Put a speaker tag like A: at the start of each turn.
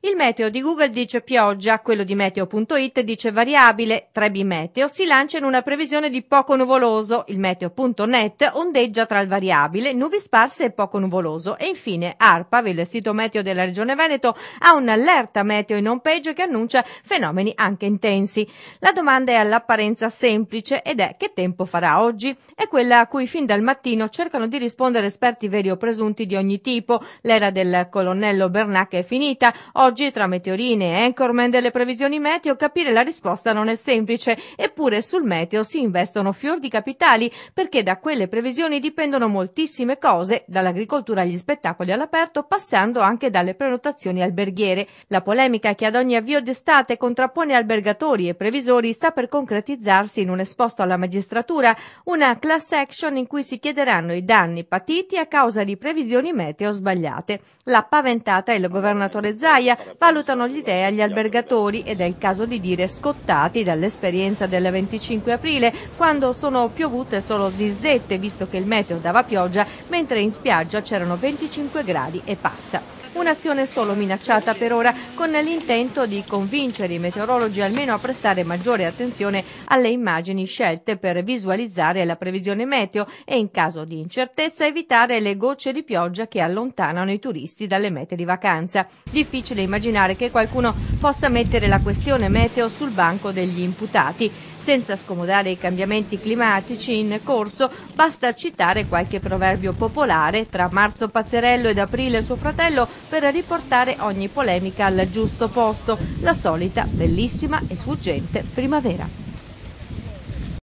A: Il meteo di Google dice pioggia, quello di meteo.it dice variabile, 3B meteo si lancia in una previsione di poco nuvoloso, il meteo.net ondeggia tra il variabile, nubi sparse e poco nuvoloso e infine ARPAV, il sito meteo della regione Veneto, ha un'allerta meteo in home page che annuncia fenomeni anche intensi. La domanda è all'apparenza semplice ed è che tempo farà oggi? È quella a cui fin dal mattino cercano di rispondere esperti veri o presunti di ogni tipo. L'era del colonnello Bernac è finita, oggi, tra meteorine e anchorman delle previsioni meteo, capire la risposta non è semplice, eppure sul meteo si investono fior di capitali perché da quelle previsioni dipendono moltissime cose, dall'agricoltura agli spettacoli all'aperto, passando anche dalle prenotazioni alberghiere. La polemica che ad ogni avvio d'estate contrappone albergatori e previsori sta per concretizzarsi in un esposto alla magistratura, una class action in cui si chiederanno i danni patiti a causa di previsioni meteo sbagliate. La paventata è il governatore Zaia, valutano l'idea gli albergatori ed è il caso di dire scottati dall'esperienza del 25 aprile quando sono piovute solo disdette visto che il meteo dava pioggia mentre in spiaggia c'erano 25 gradi e passa un'azione solo minacciata per ora con l'intento di convincere i meteorologi almeno a prestare maggiore attenzione alle immagini scelte per visualizzare la previsione meteo e in caso di incertezza evitare le gocce di pioggia che allontanano i turisti dalle mete di vacanza. Difficile immaginare che qualcuno possa mettere la questione meteo sul banco degli imputati. Senza scomodare i cambiamenti climatici in corso, basta citare qualche proverbio popolare tra marzo Pazzerello ed aprile suo fratello per riportare ogni polemica al giusto posto, la solita bellissima e sfuggente primavera.